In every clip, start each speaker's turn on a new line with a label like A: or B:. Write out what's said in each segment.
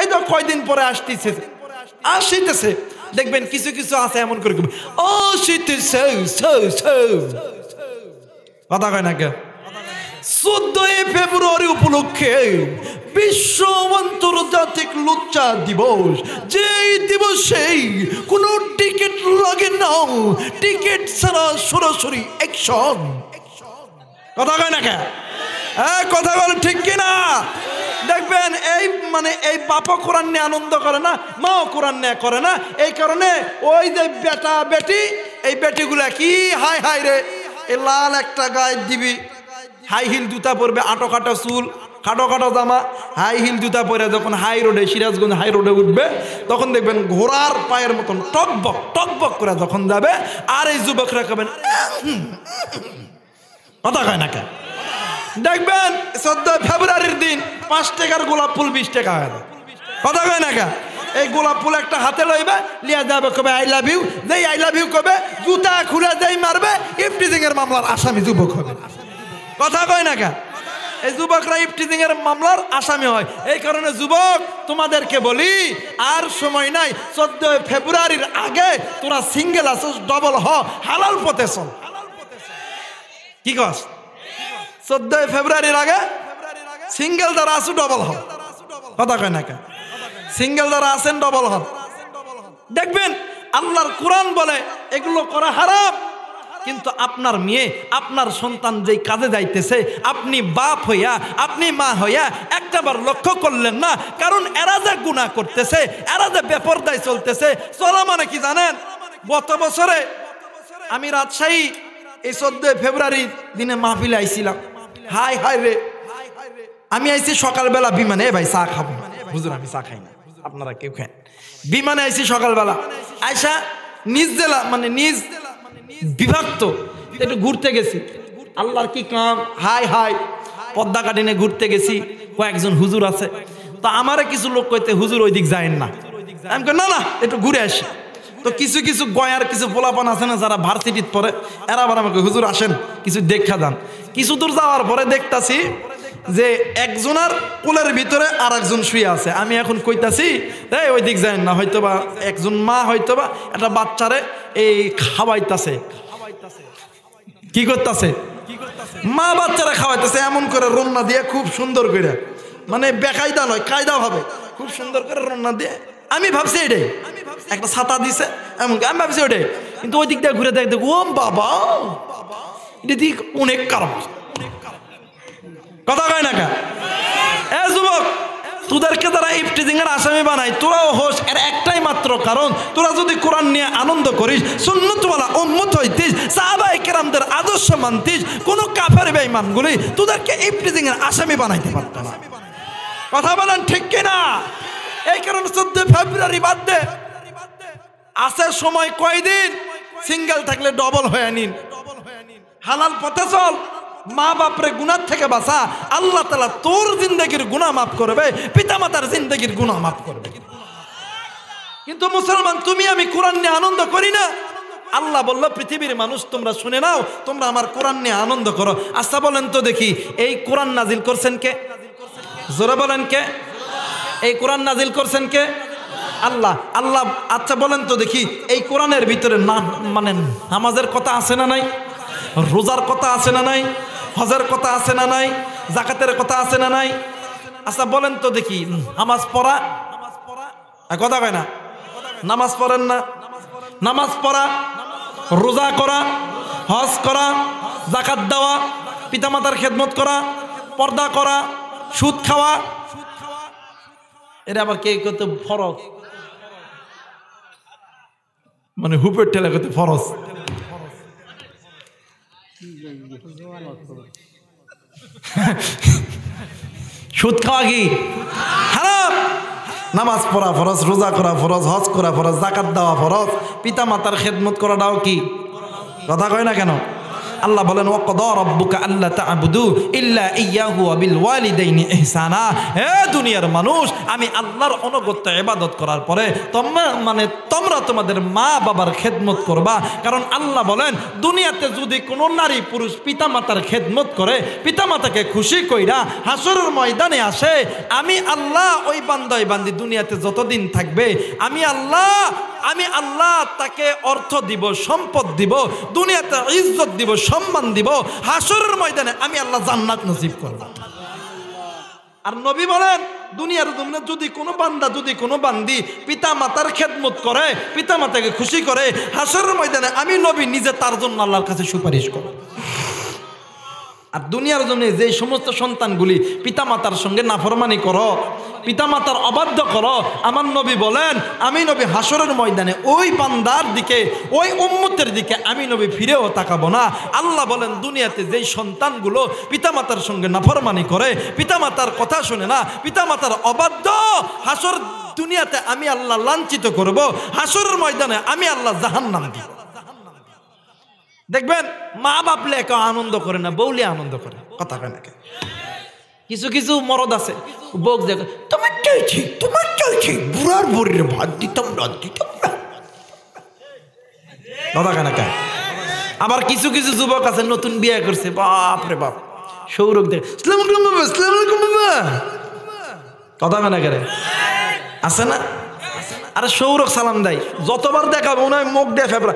A: এই কয়দিন পরে আসতেছে আসিতেছে দেখবেন কিছু কিছু আছে এমন করে কথা কয় না কে চোদ্দই ফেব্রুয়ারি উপলক্ষে বিশ্ব আন্তর্জাতিক লুচ্চা দিবস যেই দিবসে কোনো টিকিট লাগে না টিকিট ছাড়া সরাসরি একশন কথা কয় না হ্যাঁ কথা বল ঠিক কিনা দেখবেন এই মানে এই বাপও কোরআন নিয়ে আনন্দ করে না মাও কোরআন নিয়ে করে না এই কারণে ওই যে বেটা বেটি এই বেটিগুলা কি হাই হাই রে এ লাল একটা গায়ে দিবি হাই হিল জুতা পরবে আটো কাটো চুল খাটো খাটো জামা হাই হিল জুতা পরে যখন হাই রোডে সিরাজগঞ্জ হাই রোডে উঠবে তখন দেখবেন ঘোড়ার পায়ের মতন টকবক টকবক করে যখন যাবে আর এই যুবকরা রাখবেন কথা কয় না কেন দেখবেন চোদ্দ ফেব্রুয়ারির দিন পাঁচ টাকার গোলাপ ফুল বিশ টাকা হয় না কথা কয় না এই গোলাপ ফুল একটা হাতে লইবে লিয়া যাবে কবে আই লাভ ইউ যেই আই লাভ ইউ কবে জুতা খুলে যেই মারবে ইফটিজিং এর মামলার আসামি যুবক হবে কথা কয় না এই যুবকরা ইফটিজিং এর মামলার আসামি হয় এই কারণে যুবক তোমাদেরকে বলি আর সময় নাই চোদ্দ ফেব্রুয়ারির আগে তোরা সিঙ্গেল আছো ডবল হ হালাল পথে চল কি কস চোদ্দই ফেব্রুয়ারির আগে সিঙ্গেল যারা আছে ডবল হন কথা কয় না সিঙ্গেল যারা আছেন ডবল হন দেখবেন আল্লাহর কোরআন বলে এগুলো করা হারাম কিন্তু আপনার মেয়ে আপনার সন্তান যেই কাজে যাইতেছে আপনি বাপ হইয়া আপনি মা হইয়া একটাবার লক্ষ্য করলেন না কারণ এরা যে গুণা করতেছে এরা যে বেপরদায় চলতেছে চলা মানে কি জানেন গত বছরে আমি রাজশাহী এই চোদ্দই ফেব্রুয়ারির দিনে মাহফিলে আইছিলাম হাই হাই রে আমি আইছি সকালবেলা বিমানে ভাই চা খাবো হুজুর আমি চা খাই না আপনারা কেউ খান বিমানে আইছি সকালবেলা আয়সা নিজ জেলা মানে নিজ বিভক্ত একটু ঘুরতে গেছি আল্লাহর কি কাম হাই হাই পদ্মা কাটিনে ঘুরতে গেছি কয়েকজন হুজুর আছে তো আমার কিছু লোক কইতে হুজুর ওই দিক যায় না আমি না না একটু ঘুরে আসি তো কিছু কিছু গয়ার কিছু পোলাপান আছে না যারা ভার্সিটিত পড়ে এরা আবার আমাকে হুজুর আসেন কিছু দেখা যান কিছু দূর যাওয়ার পরে দেখতাছি যে একজনার কোলের ভিতরে আর একজন শুয়ে আছে আমি এখন কইতাছি রে ওই দিক যায় না হয়তো বা একজন মা হয়তো বা একটা বাচ্চারে এই খাওয়াইতাছে কি করতেছে মা বাচ্চারা খাওয়াইতেছে এমন করে রান্না দিয়ে খুব সুন্দর করে মানে বেকায়দা নয় কায়দা হবে খুব সুন্দর করে রান্না দিয়ে আমি ভাবছি এটাই একটা ছাতা দিছে এমন আমি ভাবছি ওটাই কিন্তু ওই দিক দিয়ে ঘুরে দেখ দেখ ও বাবা এটা দিক অনেক কারণ কথা কয় না কা এ যুবক তোদেরকে তারা ইফটিজিং এর আসামি বানায় তোরাও হোস এর একটাই মাত্র কারণ তোরা যদি কোরআন নিয়ে আনন্দ করিস সুন্নতওয়ালা উম্মত হইতিস সাহাবাই কেরামদের আদর্শ মানতিস কোন কাফের বেঈমানগুলি তোদেরকে ইফটিজিং এর আসামি বানাইতে পারত না কথা বলেন ঠিক কিনা এই কারণে চোদ্দ ফেব্রুয়ারি বাদ দে আসে সময় কয়দিন সিঙ্গেল থাকলে ডবল হয়ে নিন হালাল পথে চল মা বাপরে গুনার থেকে বাঁচা আল্লাহ তালা তোর জিন্দগির গুণা মাফ করবে পিতা মাতার জিন্দগির গুণা মাফ করবে কিন্তু মুসলমান তুমি আমি কোরআন নিয়ে আনন্দ করি না আল্লাহ বললো পৃথিবীর মানুষ তোমরা শুনে নাও তোমরা আমার কোরআন নিয়ে আনন্দ করো আচ্ছা বলেন তো দেখি এই কোরআন নাজিল করছেন কে জোরে বলেন কে এই কোরআন নাজিল করছেন কে আল্লাহ আল্লাহ আচ্ছা বলেন তো দেখি এই কোরআনের ভিতরে না মানে নামাজের কথা আছে না নাই রোজার কথা আছে না নাই হজার কথা আছে না নাই জাকাতের কথা আছে না নাই আচ্ছা বলেন তো দেখি নামাজ পড়া কথা কয় না নামাজ পড়েন না নামাজ পড়া রোজা করা হজ করা জাকাত দেওয়া মাতার খেদমত করা পর্দা করা সুদ খাওয়া এটা আবার কে করতে ফরজ মানে হুপের ঠেলা করতে ফরজ সুদ খাওয়া কি হারাম নামাজ পড়া ফরজ রোজা করা ফরজ হজ করা ফরজ জাকাত দেওয়া ফরজ পিতা মাতার খেদমত করাটাও কি কথা কয় না কেন আল্লাহ বলেন ও কদর আল্লাহ তাবুদু ইল্লা বিল ওয়ালিদাইনি ইহসানা হে দুনিয়ার মানুষ আমি আল্লাহর অনুগত্য ইবাদত করার পরে তোমরা মানে তোমরা তোমাদের মা বাবার খেদমত করবা কারণ আল্লাহ বলেন দুনিয়াতে যদি কোনো নারী পুরুষ পিতামাতার খেদমত করে পিতামাতাকে খুশি কইরা হাসরের ময়দানে আসে আমি আল্লাহ ওই বান্দাই বান্দি দুনিয়াতে যতদিন থাকবে আমি আল্লাহ আমি আল্লাহ তাকে অর্থ দিব সম্পদ দিব দুনিয়াতে ইজ্জত দিব সম্মান দিব হাসরের ময়দানে আমি আল্লাহ জান্নাত নজিব করব আর নবী বলেন দুনিয়ার জমিনে যদি কোনো বান্দা যদি কোনো বান্দি পিতা মাতার খেদমত করে পিতা মাতাকে খুশি করে হাসরের ময়দানে আমি নবী নিজে তার জন্য আল্লাহর কাছে সুপারিশ করব আর দুনিয়ার জন্য যে সমস্ত সন্তানগুলি পিতামাতার সঙ্গে নাফরমানি করো পিতামাতার অবাধ্য করো আমার নবী বলেন আমি নবী হাসরের ময়দানে ওই পান্দার দিকে ওই উম্মতের দিকে আমি নবী ফিরেও তাকাবো না আল্লাহ বলেন দুনিয়াতে যেই সন্তানগুলো পিতামাতার সঙ্গে নাফরমানি করে পিতামাতার কথা শুনে না পিতামাতার অবাধ্য হাসর দুনিয়াতে আমি আল্লাহ লাঞ্ছিত করব হাসরের ময়দানে আমি আল্লাহ জাহান্নাম দিব দেখবেন মা বাপলে কেউ আনন্দ করে না বউলে আনন্দ করে কথা কেন কিছু কিছু মরদ আছে বক দেখ তোমার চলছি তোমার চলছি বুড়ার বুড়ির ভাত দিতাম না দিতাম না কথা কেন আবার কিছু কিছু যুবক আছে নতুন বিয়ে করছে বাপ রে বাপ সৌরভ দেখ ইসলাম বাবা ইসলাম বাবা কথা কেন করে আছে না আর সৌরক সালাম দেয় যতবার দেখা মনে হয় মুখ দেয় ফেবরা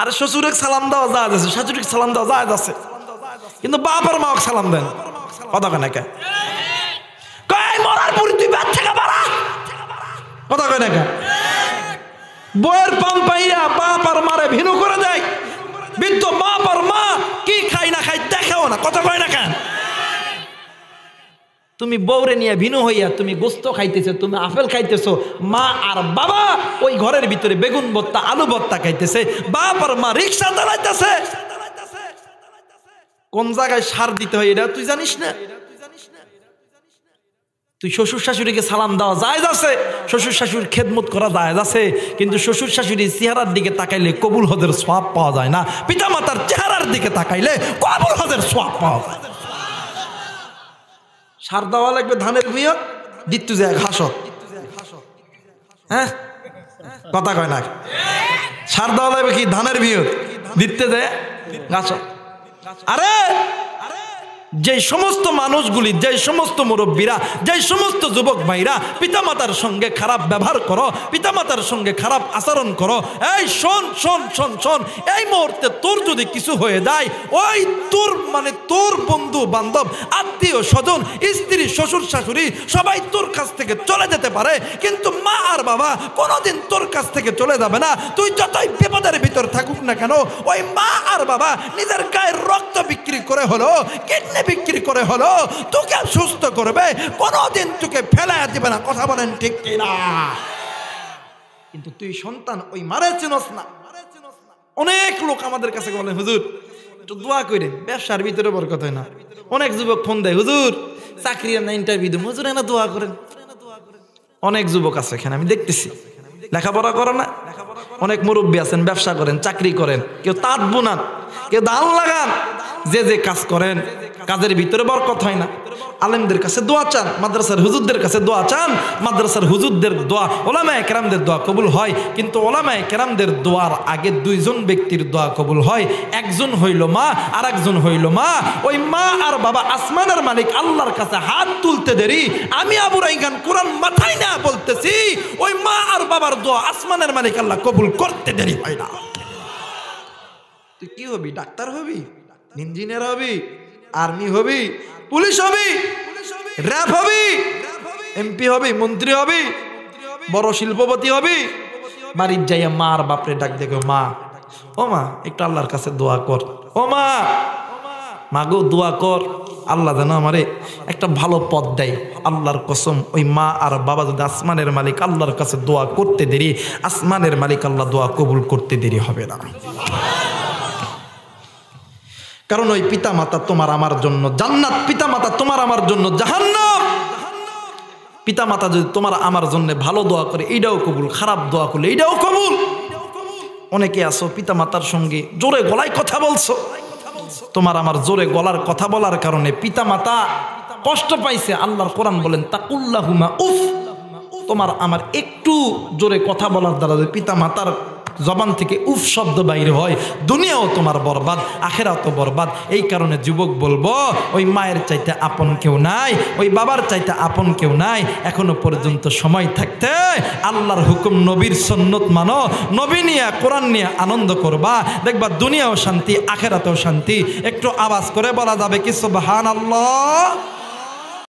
A: আর শ্বশুরের সালাম দেওয়া যা আছে শাশুড়ির সালাম দেওয়া যা আছে কিন্তু বাবার মা সালাম দেন কথা কেন কে কথা কয় না কেন তুমি বৌরে নিয়ে ভিন হইয়া তুমি গোস্ত খাইতেছো তুমি আপেল খাইতেছো মা আর বাবা ওই ঘরের ভিতরে বেগুন বত্তা আলু বত্তা খাইতেছে বাপ আর মা রিক্সা চালাইতেছে কোন জায়গায় সার দিতে হয় এটা তুই জানিস না তুই শ্বশুর শাশুড়িকে সালাম দেওয়া যায় আছে শ্বশুর শাশুড়ির খেদমত করা যায় আছে কিন্তু শ্বশুর শাশুড়ির চেহারার দিকে তাকাইলে কবুল হজের সোয়াব পাওয়া যায় না পিতামাতার চেহারার দিকে তাকাইলে কবুল হজের সোয়াব পাওয়া যায় সার দেওয়া লাগবে ধানের ভুঁইয়া দিত্তু যায় ঘাস হ্যাঁ কথা কয় না সার দেওয়া লাগবে কি ধানের ভুঁইয়া দিতে যায় ঘাস আরে যে সমস্ত মানুষগুলি যে সমস্ত মুরব্বীরা যে সমস্ত যুবক ভাইরা পিতামাতার সঙ্গে খারাপ ব্যবহার করো পিতামাতার সঙ্গে খারাপ আচরণ করো এই শোন শোন শোন শোন এই মুহূর্তে তোর যদি কিছু হয়ে যায় ওই তোর মানে তোর বন্ধু বান্ধব আত্মীয় স্বজন স্ত্রী শ্বশুর শাশুড়ি সবাই তোর কাছ থেকে চলে যেতে পারে কিন্তু মা আর বাবা কোনোদিন তোর কাছ থেকে চলে যাবে না তুই যতই বিপদের ভিতর থাকুক না কেন ওই মা আর বাবা নিজের গায়ের রক্ত বিক্রি করে হলো কিডনি বিক্রি করে হলো তোকে সুস্থ করবে কোনোদিন তোকে ফেলায় দিবে না কথা বলেন ঠিক কিনা কিন্তু তুই সন্তান ওই মারে চিনস না অনেক লোক আমাদের কাছে বলেন হুজুর একটু দোয়া করে ব্যবসার ভিতরে বরকত হয় না অনেক যুবক ফোন দেয় হুজুর চাকরি না ইন্টারভিউ দেয় হুজুর এনা দোয়া করেন অনেক যুবক আছে এখানে আমি দেখতেছি লেখাপড়া করে না অনেক মুরব্বী আছেন ব্যবসা করেন চাকরি করেন কেউ তাঁত বোনান কেউ দাল লাগান যে যে কাজ করেন কাজের ভিতরে বরকত হয় না আলেমদের কাছে দোয়া চান মাদ্রাসার হুজুরদের কাছে দোয়া চান মাদ্রাসার হুজুরদের দোয়া ওলামায় কেরামদের দোয়া কবুল হয় কিন্তু ওলামায় কেরামদের দোয়ার আগে দুইজন ব্যক্তির দোয়া কবুল হয় একজন হইল মা আর একজন হইল মা ওই মা আর বাবা আসমানের মালিক আল্লাহর কাছে হাত তুলতে দেরি আমি আবুর রাইগান কোরআন মাথায় না বলতেছি ওই মা আর বাবার দোয়া আসমানের মালিক আল্লাহ কবুল করতে দেরি হয় না তুই কি হবি ডাক্তার হবি ইঞ্জিনিয়ার হবি আর্মি হবি পুলিশ হবি র্যাব হবি এমপি হবি মন্ত্রী হবি বড় শিল্পপতি হবি বাড়ির যাইয়া মার বাপরে ডাক দেখো মা ও মা একটু আল্লাহর কাছে দোয়া কর ও মা মা গো দোয়া কর আল্লাহ যেন আমারে একটা ভালো পথ দেয় আল্লাহর কসম ওই মা আর বাবা যদি আসমানের মালিক আল্লাহর কাছে দোয়া করতে দেরি আসমানের মালিক আল্লাহ দোয়া কবুল করতে দেরি হবে না কারণ ওই পিতা মাতা তোমার আমার জন্য জান্নাত পিতা মাতা তোমার আমার জন্য জাহান্ন পিতা মাতা যদি তোমার আমার জন্য ভালো দোয়া করে এইটাও কবুল খারাপ দোয়া করলে এইটাও কবুল অনেকে আসো পিতা মাতার সঙ্গে জোরে গলায় কথা বলছো তোমার আমার জোরে গলার কথা বলার কারণে পিতা মাতা কষ্ট পাইছে আল্লাহর কোরআন বলেন তাকুল্লাহুমা উফ তোমার আমার একটু জোরে কথা বলার দ্বারা পিতা মাতার জবান থেকে উফ শব্দ বাইরে হয় দুনিয়াও তোমার বরবাদ আখেরাও তো বরবাদ এই কারণে যুবক বলবো ওই মায়ের চাইতে আপন কেউ নাই ওই বাবার চাইতে আপন কেউ নাই এখনো পর্যন্ত সময় থাকতে আল্লাহর হুকুম নবীর সন্ন্যত মানো নবী নিয়ে কোরআন নিয়ে আনন্দ করবা দেখবা দুনিয়াও শান্তি আখেরাতেও শান্তি একটু আওয়াজ করে বলা যাবে কি সব আল্লাহ